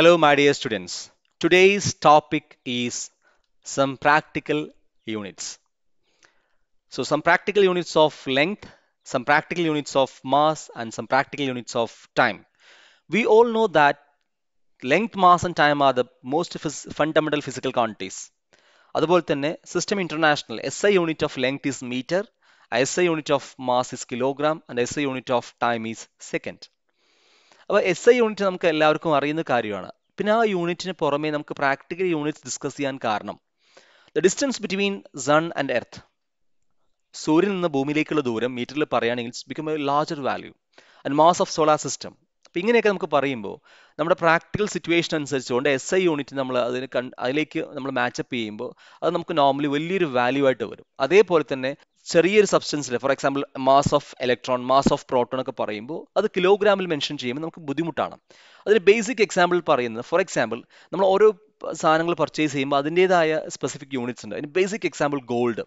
Hello, my dear students. Today's topic is some practical units. So some practical units of length, some practical units of mass and some practical units of time. We all know that length, mass and time are the most fundamental physical quantities. അതുപോലെ തന്നെ system international S I unit of length is metre S I unit of mass is kilogram and S I unit അപ്പോൾ S I unit നമുക്ക് എല്ലാവർക്കും അറിയുന്ന കാര്യമാണ് പിന്നെ ആ യൂണിറ്റിന് പുറമേ നമുക്ക് പ്രാക്ടിക്കൽ യൂണിറ്റ്സ് ഡിസ്കസ് ചെയ്യാൻ കാരണം the distance between sun and earth സൂര്യനിൽ നിന്ന് ഭൂമിയിലേക്കുള്ള ദൂരം മീറ്ററിൽ പറയുകയാണെങ്കിൽ it's become a larger value and mass of solar system അപ്പം ഇങ്ങനെയൊക്കെ നമുക്ക് പറയുമ്പോൾ നമ്മുടെ പ്രാക്ടിക്കൽ സിറ്റുവേഷൻ അനുസരിച്ചുകൊണ്ട് എസ് ഐ യൂണിറ്റ് നമ്മൾ അതിന് കൺ അതിലേക്ക് നമ്മൾ മാച്ചപ്പ് ചെയ്യുമ്പോൾ അത് നമുക്ക് നോർമലി വലിയൊരു വാല്യൂ ആയിട്ട് വരും അതേപോലെ തന്നെ ചെറിയൊരു സബ്സ്റ്റൻസിൽ for example mass of electron mass of proton ഒക്കെ പറയുമ്പോൾ അത് കിലോഗ്രാമിൽ മെൻഷൻ ചെയ്യുമ്പോൾ നമുക്ക് ബുദ്ധിമുട്ടാണ് അതിന് ബേസിക് എക്സാമ്പിൾ പറയുന്നത് ഫോർ എക്സാമ്പിൾ നമ്മൾ ഓരോ സാധനങ്ങൾ പർച്ചേസ് ചെയ്യുമ്പോൾ അതിൻ്റേതായ സ്പെസിഫിക് യൂണിറ്റ്സ് ഉണ്ട് അതിന് ബേസിക് എക്സാമ്പിൾ ഗോൾഡ്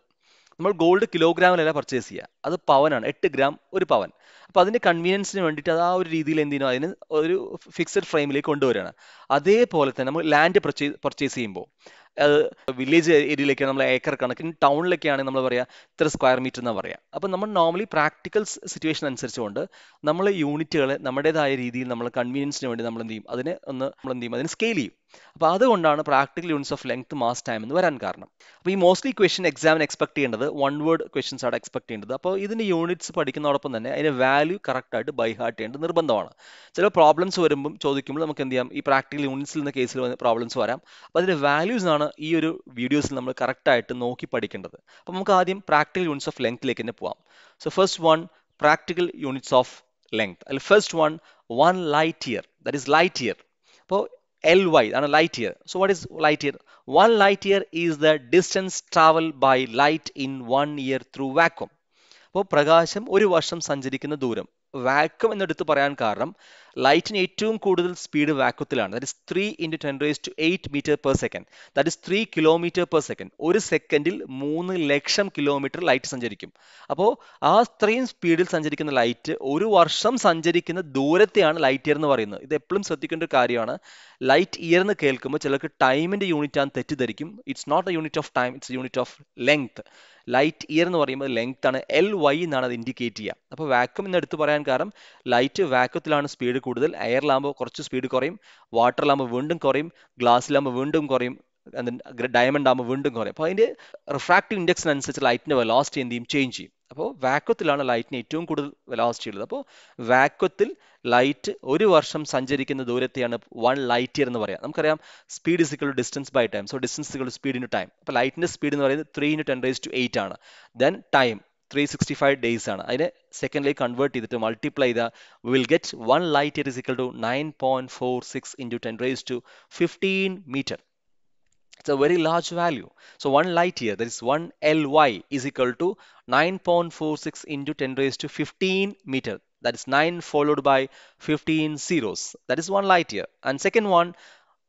നമ്മൾ ഗോൾഡ് കിലോഗ്രാമിലല്ല പർച്ചേസ് ചെയ്യുക അത് പവനാണ് എട്ട് ഗ്രാം ഒരു പവൻ അപ്പോൾ അതിൻ്റെ കൺവീനിയൻസിന് വേണ്ടിയിട്ട് അത് ആ ഒരു രീതിയിൽ എന്തിനോ അതിന് ഒരു ഫിക്സഡ് ഫ്രെയിമിലേക്ക് കൊണ്ടുവരികയാണ് അതേപോലെ തന്നെ നമ്മൾ ലാൻഡ് പർച്ചേസ് പർച്ചേസ് ചെയ്യുമ്പോൾ അത് വില്ലേജ് ഏരിയയിലേക്ക് നമ്മൾ ഏക്കർ കണക്കിന് ടൗണിലൊക്കെയാണ് നമ്മൾ പറയുക ഇത്ര സ്ക്വയർ മീറ്റർ എന്ന് പറയുക അപ്പം നമ്മൾ നോർമലി പ്രാക്ടിക്കൽ സിറ്റുവേഷൻ അനുസരിച്ചുകൊണ്ട് നമ്മൾ യൂണിറ്റുകൾ നമ്മുടേതായ രീതിയിൽ നമ്മൾ കൺവീനിയൻസിന് വേണ്ടി നമ്മൾ എന്ത് ചെയ്യും അതിനെ ഒന്ന് നമ്മൾ എന്ത് ചെയ്യും അതിനെ സ്കെയിൽ ചെയ്യും അപ്പോൾ അതുകൊണ്ടാണ് practical units of length mass time എന്ന് വരാൻ കാരണം അപ്പോൾ ഈ മോസ്റ്റ്ലി ക്വസ്റ്റ്യൻ എക്സാമിന് എക്സ്പെക്ട് ചെയ്യേണ്ടത് വൺ വേർഡ് ക്വസ്റ്റ്യൻസ് ആണ് എക്സ്പെക്ട് ചെയ്യേണ്ടത് അപ്പോൾ ഇതിൻ്റെ യൂണിറ്റ്സ് പഠിക്കുന്നതോടൊപ്പം തന്നെ അതിൻ്റെ വാല്യൂ കറക്റ്റായിട്ട് ഹാർട്ട് ചെയ്യേണ്ടത് നിർബന്ധമാണ് ചില പ്രോബ്ലംസ് വരുമ്പം ചോദിക്കുമ്പോൾ നമുക്ക് എന്ത് ചെയ്യാം ഈ പ്രാക്ടിക്കൽ യൂണിറ്റ്സിൽ നിന്ന് കേസിൽ വന്ന് പ്രോബ്ലംസ് വരാം അപ്പോൾ അതിൻ്റെ വാല്യൂസ് ആണ് ഈ ഒരു വീഡിയോസിൽ നമ്മൾ കറക്റ്റായിട്ട് നോക്കി പഠിക്കേണ്ടത് അപ്പോൾ നമുക്ക് ആദ്യം പ്രാക്ടിക്കൽ യൂണിറ്റ്സ് ഓഫ് ലെങ്ത്തിലേക്ക് തന്നെ പോവാം so first one practical units of length അല്ലെങ്കിൽ first one one light year that is light year അപ്പോൾ ly and a light year so what is light year one light year is the distance traveled by light in one year through vacuum അപ്പോൾ പ്രകാശം ഒരു വർഷം സഞ്ചരിക്കുന്ന ദൂരം vacuum എന്നെടുത്ത് പറയാൻ കാരണം ലൈറ്റിന് ഏറ്റവും കൂടുതൽ സ്പീഡ് വാക്വത്തിലാണ് that is three into ten raise to eight metre per second that is three kilometre per second ഒരു സെക്കൻഡിൽ മൂന്ന് ലക്ഷം കിലോമീറ്റർ ലൈറ്റ് സഞ്ചരിക്കും അപ്പോൾ ആ അത്രയും സ്പീഡിൽ സഞ്ചരിക്കുന്ന ലൈറ്റ് ഒരു വർഷം സഞ്ചരിക്കുന്ന ദൂരത്തെയാണ് ലൈറ്റ് ഇയർ എന്ന് പറയുന്നത് ഇത് എപ്പോഴും ശ്രദ്ധിക്കേണ്ട ഒരു കാര്യമാണ് ലൈറ്റ് ഇയർ എന്ന് കേൾക്കുമ്പോൾ ചിലർക്ക് ടൈമിൻ്റെ യൂണിറ്റ് ആണ് തെറ്റിദ്ധരിക്കും it's not a unit of time it's unit of length light year എന്ന് പറയുമ്പോൾ ലെങ്ത് ആണ് എൽ വൈ എന്നാണ് അത് ഇൻഡിക്കേറ്റ് ചെയ്യുക അപ്പോൾ വാക്വം എന്ന് എടുത്തു പറയാൻ കാരണം ലൈറ്റ് വാക്വത്തിലാണ് സ്പീഡ് കൂടുതൽ എയറിലാകുമ്പോൾ കുറച്ച് സ്പീഡ് കുറയും വാട്ടറിലാകുമ്പോൾ വീണ്ടും കുറയും ഗ്ലാസ്സിലാകുമ്പോൾ വീണ്ടും കുറയും ഡയമണ്ട് ആകുമ്പോൾ വീണ്ടും കുറയും അപ്പോൾ അതിൻ്റെ റിഫ്രാക്റ്റീവ് ഇൻഡെക്സിനനുസരിച്ച് ലൈറ്റിൻ്റെ വെലോസിറ്റി എന്ത് ചെയ്യും ചേഞ്ച് ചെയ്യും അപ്പോൾ വാക്വത്തിലാണ് ലൈറ്റിന് ഏറ്റവും കൂടുതൽ വെലോസിറ്റി ഉള്ളത് അപ്പോൾ വാക്വത്തിൽ ലൈറ്റ് ഒരു വർഷം സഞ്ചരിക്കുന്ന ദൂരത്തെയാണ് വൺ ലൈറ്റ് ഇയർ എന്ന് പറയാം നമുക്കറിയാം speed is equal distance by time so distance equal speed in time അപ്പോൾ ലൈറ്റിൻ്റെ സ്പീഡ് എന്ന് പറയുന്നത് three into ten raise to eight ആണ് then time 365 days five days ആണ് അതിനെ സെക്കൻഡിലേക്ക് കൺവേർട്ട് ചെയ്തിട്ട് മൾട്ടിപ്ലൈ ചെയ്താൽ will get one light it is equal to nine point four six into ten raise to fifteen metre it's a very large value so one light year that is 1 ly is equal to 9.46 into 10 raised to 15 meter that is 9 followed by 15 zeros that is one light year and second one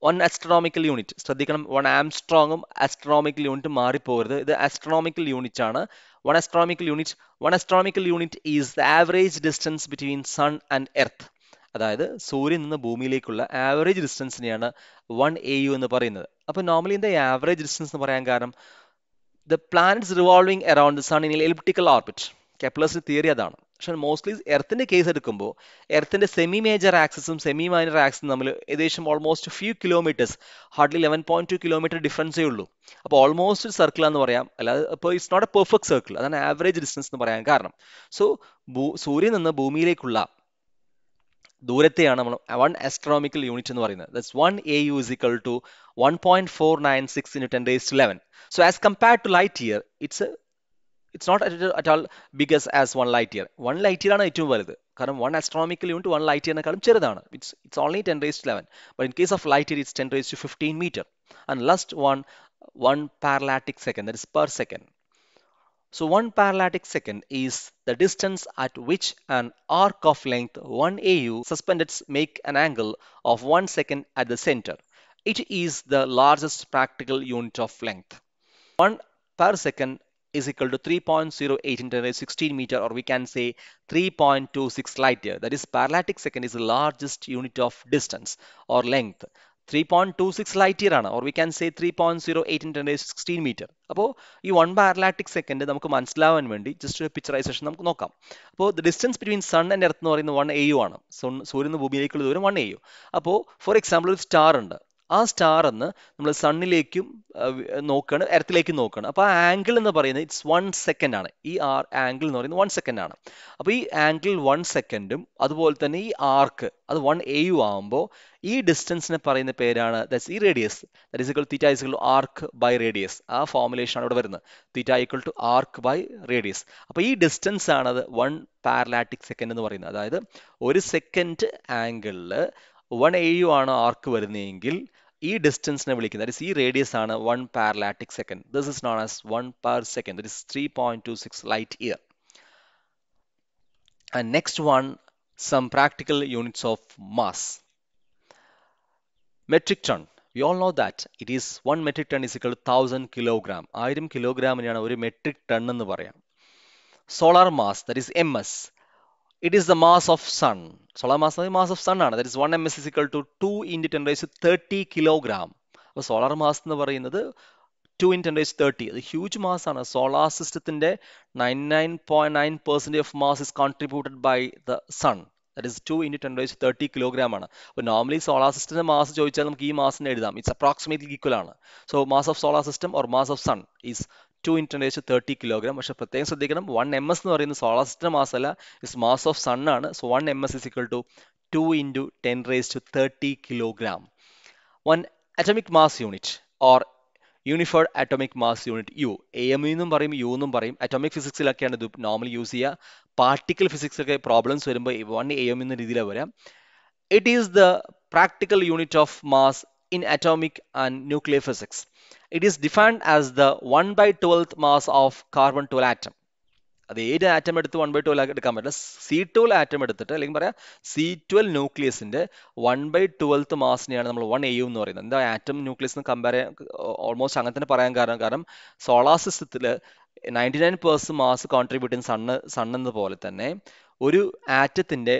one astronomical unit ശ്രദ്ധിക്കണം one ആംസ്ട്രോങ്ങും astronomical unit മാറിപ്പോകരുത് ഇത് astronomical unit ആണ് one astronomical unit one astronomical unit is the average distance between sun and earth അതായത് സൂര്യൻ നിന്ന് ഭൂമിയിലേക്കുള്ള average ഡിസ്റ്റൻസിനെയാണ് വൺ എ യു എന്ന് പറയുന്നത് അപ്പോൾ നോർമലി എന്താ ആവറേജ് ഡിസ്റ്റൻസ് എന്ന് പറയാൻ കാരണം the planets revolving around sun in elliptical orbit കെപ്ലേഴ്സിന്റെ തിയറി അതാണ് പക്ഷെ മോസ്റ്റ്ലി എർത്തിൻ്റെ കേസ് എടുക്കുമ്പോൾ എർത്തിൻ്റെ സെമി മേജർ ആക്സസും സെമി മൈനർ ആക്സസും തമ്മിൽ ഏകദേശം almost few kilometres hardly eleven point two kilometre ഡിഫറൻസേ ഉള്ളൂ അപ്പോൾ ഓൾമോസ്റ്റ് ഒരു സർക്കിൾ എന്ന് പറയാം അല്ലാതെ ഇപ്പോൾ it's not a perfect circle അതാണ് ആവറേജ് ഡിസ്റ്റൻസ് എന്ന് പറയാൻ കാരണം സോ ഭൂ സൂര്യൻ നിന്ന് ഭൂമിയിലേക്കുള്ള ദൂരത്തെയാണ് നമ്മൾ വൺ അസ്ട്രോണോമിക്കൽ യൂണിറ്റ് എന്ന് പറയുന്നത് that's one A U is equal to one point four nine six in ten raise eleven so as compared to light year it's it's not at, all biggest as one light year. One light year is not one astronomical unit, one light year it's, it's only 10 raised to 11. But in case of light year, it's 10 raised to 15 meter. And last one, one parallactic second, that is per second. So one parallactic second is the distance at which an arc of length 1 AU suspended make an angle of 1 second at the center. It is the largest practical unit of length. One per second is equal to 3.08 into 16 meter or we can say 3.26 light year. That is parallactic second is the largest unit of distance or length. 3.26 light year ആണ് or we can say three point zero eight into sixteen metre അപ്പോൾ ഈ one parallactic second നമുക്ക് മനസ്സിലാവാൻ വേണ്ടി just ഒരു picturisation നമുക്ക് നോക്കാം അപ്പോൾ the distance between sun and earth എന്ന് പറയുന്നത് വൺ എ യു ആണ് സൺ സൂര്യൻ ഭൂമിയിലേക്കുള്ള ദൂരം വൺ എ യു അപ്പോൾ ഫോർ എക്സാമ്പിൾ ഒരു സ്റ്റാർ ഉണ്ട് ആ സ്റ്റാർ എന്ന് നമ്മൾ സണ്ണിലേക്കും നോക്കുകയാണ് എരത്തിലേക്ക് നോക്കുകയാണ് അപ്പോൾ ആ ആംഗിൾ എന്ന് പറയുന്നത് ഇറ്റ്സ് വൺ സെക്കൻഡ് ആണ് ഈ ആർ ആംഗിൾ എന്ന് പറയുന്നത് വൺ സെക്കൻഡ് ആണ് അപ്പോൾ ഈ ആംഗിൾ വൺ സെക്കൻഡും അതുപോലെ തന്നെ ഈ ആർക്ക് അത് വൺ എ യു ആകുമ്പോൾ ഈ ഡിസ്റ്റൻസിനെ പറയുന്ന പേരാണ് ദാറ്റ്സ് ഈ radius that is equal theta is equal arc by radius ആ ഫോർമുലേഷൻ ആണ് ഇവിടെ വരുന്നത് theta equal to arc by radius അപ്പോൾ ഈ ഡിസ്റ്റൻസ് ആണ് അത് വൺ പാരലാറ്റിക് സെക്കൻഡ് എന്ന് പറയുന്നത് അതായത് ഒരു സെക്കൻഡ് ആംഗിളിൽ വൺ എ യു ആണ് ആർക്ക് വരുന്നതെങ്കിൽ ഈ ഡിസ്റ്റൻസിനെ വിളിക്കുന്നത് ഈ റേഡിയസ് ആണ് one parallactic second this is known as one par second this three point two six light year and next one some practical units of mass metric ton we all know that it is one metric ton is equal thousand kilogram ആയിരം കിലോഗ്രാമിനെയാണ് ഒരു metric ton എന്ന് പറയാം solar mass that is M S it is the mass of sun solar mass mass of sun ആണ് sun. That is 1 ms is two to 2 into 10 raised to 30 അപ്പോൾ solar mass എന്ന് പറയുന്നത് two in ten raise thirty അത് huge mass ആണ് solar സിസ്റ്റത്തിൻ്റെ nine nine point nine percentage of mass is contributed by the sun that is two into ten raise thirty kilogram ആണ് അപ്പോൾ normally solar സിസ്റ്റത്തിന്റെ mass ചോദിച്ചാൽ നമുക്ക് ഈ മാസിനെ എഴുതാം ഇറ്റ്സ് അപ്രോക്സിമേറ്റ്ലി ഈക്വൽ ആണ് so mass of solar system or mass of sun is two into ten thirty kilogram പക്ഷെ പ്രത്യേകം ശ്രദ്ധിക്കണം വൺ എം എസ് എന്ന് പറയുന്നത് സോളാർ സിസ്റ്റം മാസ് അല്ല ഇസ് മാസ് ഓഫ് സൺ ആണ് so one M S is equal to two into ten raise to thirty kilogram one atomic mass unit or unified atomic mass unit U A M U എന്നും പറയും U എന്നും പറയും atomic ഫിസിക്സിലൊക്കെയാണ് ഇത് normal use ചെയ്യുക particle ഫിസിക്സിലൊക്കെ problems വരുമ്പോൾ one A M എന്ന രീതിയിലാണ് വരാം it is the practical unit of mass in atomic and nuclear physics it is defined as the 1 by 12th mass of carbon 12 atom അത് ഏത് ആറ്റം എടുത്ത് one by twelve ആക്കി എടുക്കാൻ പറ്റില്ല സി ട്വൽവ് ആറ്റം എടുത്തിട്ട് അല്ലെങ്കിൽ പറയാം സി ട്വൽവ് ന്യൂക്ലിയസിന്റെ വൺ ബൈ ട്വൽത്ത് മാസിനെയാണ് നമ്മൾ വൺ എ യു എന്ന് പറയുന്നത് എന്താ ആറ്റം ന്യൂക്ലിയസ് എന്ന് കമ്പയർ ഓൾമോസ്റ്റ് അങ്ങനെ തന്നെ പറയാൻ കാരണം കാരണം സോളാർ സിസ്റ്റത്തിൽ ninety nine percent mass contribute ചെയ്യുന്ന സണ്ണ് സണ്ണെന്ന പോലെ തന്നെ ഒരു ആറ്റത്തിന്റെ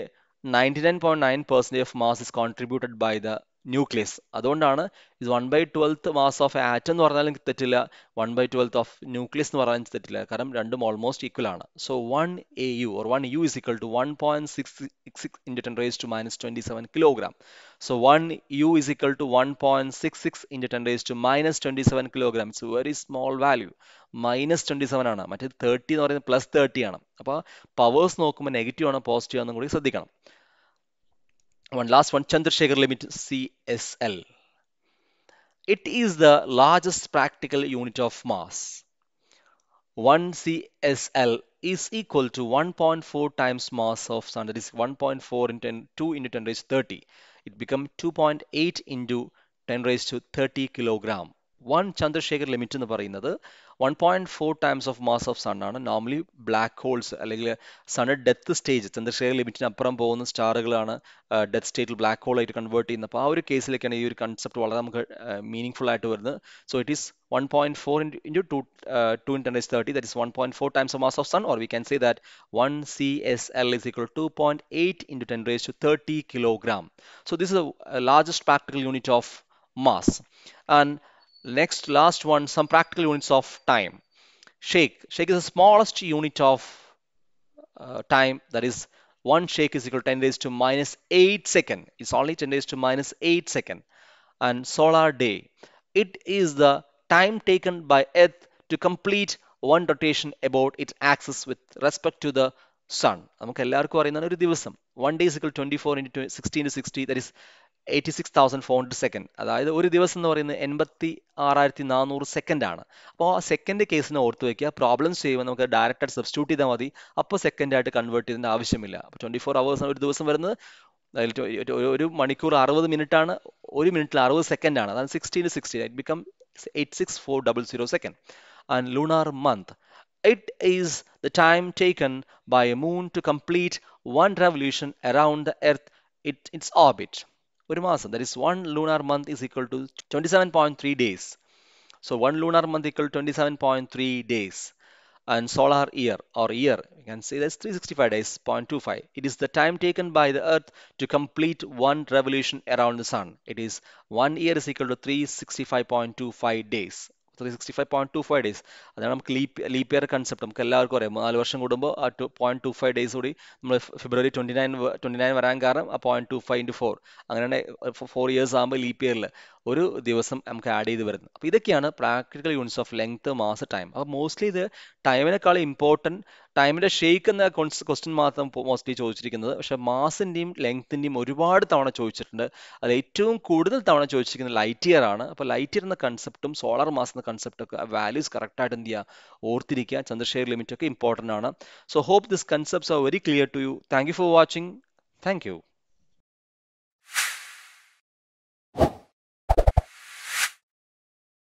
ninety nine point nine percentage of mass is contributed by the nucleus അതുകൊണ്ടാണ് ഇത് one by twelfth mass of atom എന്ന് പറഞ്ഞാലും തെറ്റില്ല one by twelfth of nucleus എന്ന് പറഞ്ഞാലും തെറ്റില്ല കാരണം രണ്ടും ഓൾമോസ്റ്റ് ഈക്വൽ ആണ് so one A U or one U is equal to one point six six into ten raise to minus twenty seven kilogram so one U is equal to one point six six into ten raise to minus twenty seven kilogram it's very small value minus twenty seven ആണ് മറ്റേ thirty എന്ന് പറയുന്നത് plus thirty ആണ് അപ്പോൾ powers നോക്കുമ്പോൾ negative ആണോ positive ആണെന്നും കൂടി ശ്രദ്ധിക്കണം one last one chandrasekhar limit csl it is the largest practical unit of mass 1 csl is equal to 1.4 times mass of sun that is 1.4 into 2 into 10 raised to 30 it becomes 2.8 into 10 raised to 30 kilogram One Chandrasekhar limit in the പറയുന്നത് one point four times of mass of sun ആണ് normally black holes അല്ലെങ്കിൽ sun death stage Chandrashekhar ലിമിറ്റിന് അപ്പുറം പോകുന്ന സ്റ്റാറുകളാണ് death സ്റ്റേറ്റിൽ black hole ആയിട്ട് convert ചെയ്യുന്നത് അപ്പോൾ ആ ഒരു കേസിലേക്കാണ് ഈ ഒരു കൺസെപ്റ്റ് വളരെ നമുക്ക് മീനിങ് ഫുൾ ആയിട്ട് വരുന്നത് so it is one point four into two two in tens thirty that is one point four times of mass of sun or we can say that one C S L is equal two point eight into ten raise to thirty kilogram so this is largest practical unit of mass and Next, last one, some practical units of time. Shake. Shake is the smallest unit of uh, time. That is, one shake is equal to 10 raised to minus 8 second. It's only 10 raised to minus 8 second. And solar day. It is the time taken by Earth to complete one rotation about its axis with respect to the sun. one day is equal ദിവസം one day is equal twenty four into eighty six thousand four hundred second അതായത് ഒരു ദിവസം എന്ന് പറയുന്നത് എൺപത്തി ആറായിരത്തി നാനൂറ് സെക്കൻഡാണ് അപ്പോൾ ആ സെക്കൻഡ് കേസിനെ ഓർത്ത് വയ്ക്കുക പ്രോബ്ലംസ് ചെയ്യുമ്പോൾ നമുക്ക് ഡയറക്റ്റ് സബ്സ്റ്റ്യൂട്ട് ചെയ്താൽ മതി അപ്പോൾ സെക്കൻഡായിട്ട് കൺവേർട്ട് ചെയ്യേണ്ട ആവശ്യമില്ല അപ്പോൾ ട്വൻറ്റി ഫോർ അവേഴ്സ് ഒരു ദിവസം വരുന്നത് ഒരു മണിക്കൂർ അറുപത് മിനിറ്റ് ആണ് ഒരു മിനിറ്റിൽ അറുപത് സെക്കൻഡാണ് അതായത് അതാണ് to sixteen it become eight six four double zero second and lunar month it is the time taken by a moon to complete one revolution around the earth it it's orbit ഒരു മാസം that is one lunar month is equal to twenty seven point three days so one lunar and solar year or year you can see that's 365 days 0.25 it is the time taken by the earth to complete one revolution around the sun it is one year is equal to 365.25 days three sixty five point two five days അതാണ് നമുക്ക് leap leap year concept നമുക്ക് എല്ലാവർക്കും അറിയാം നാല് വർഷം കൂടുമ്പോൾ ആ two point two five days കൂടി നമ്മൾ ഫെബ്രുവരി ട്വന്റി നയൻ ട്വന്റി നയൻ വരാൻ കാരണം ആ point two five into four അങ്ങനെയാണ് ഫോർ ഇയേഴ്സ് ആകുമ്പോൾ ലീപ്പ് ഇയറിൽ ഒരു ദിവസം നമുക്ക് ആഡ് ചെയ്ത് വരുന്നത് അപ്പോൾ ഇതൊക്കെയാണ് practical units of length mass time അപ്പോൾ മോസ്റ്റ്ലി ഇത് ടൈമിനേക്കാൾ ഇമ്പോർട്ടൻറ്റ് ടൈമിന്റെ ഷെയ്ക്ക് എന്ന ക്വസ്റ്റ്യൻ മാത്രം മോസ്റ്റ്ലി ചോദിച്ചിരിക്കുന്നത് പക്ഷെ മാസിന്റെയും ലെങ്ത്തിന്റെയും ഒരുപാട് തവണ ചോദിച്ചിട്ടുണ്ട് അത് ഏറ്റവും കൂടുതൽ തവണ ചോദിച്ചിരിക്കുന്ന ലൈറ്റ് ഇയർ ആണ് അപ്പോൾ ലൈറ്റ് ഇയർ എന്ന കൺസെപ്റ്റും സോളാർ മാസ് എന്ന ഒക്കെ വാല്യൂസ് കറക്റ്റായിട്ട് എന്ത് ചെയ്യുക ഓർത്തിരിക്കുക ചന്ദ്രശേഖർ ലിമിറ്റ് ഒക്കെ ഇമ്പോർട്ടൻ്റ് ആണ് so hope this concepts are very clear to you thank you for watching thank U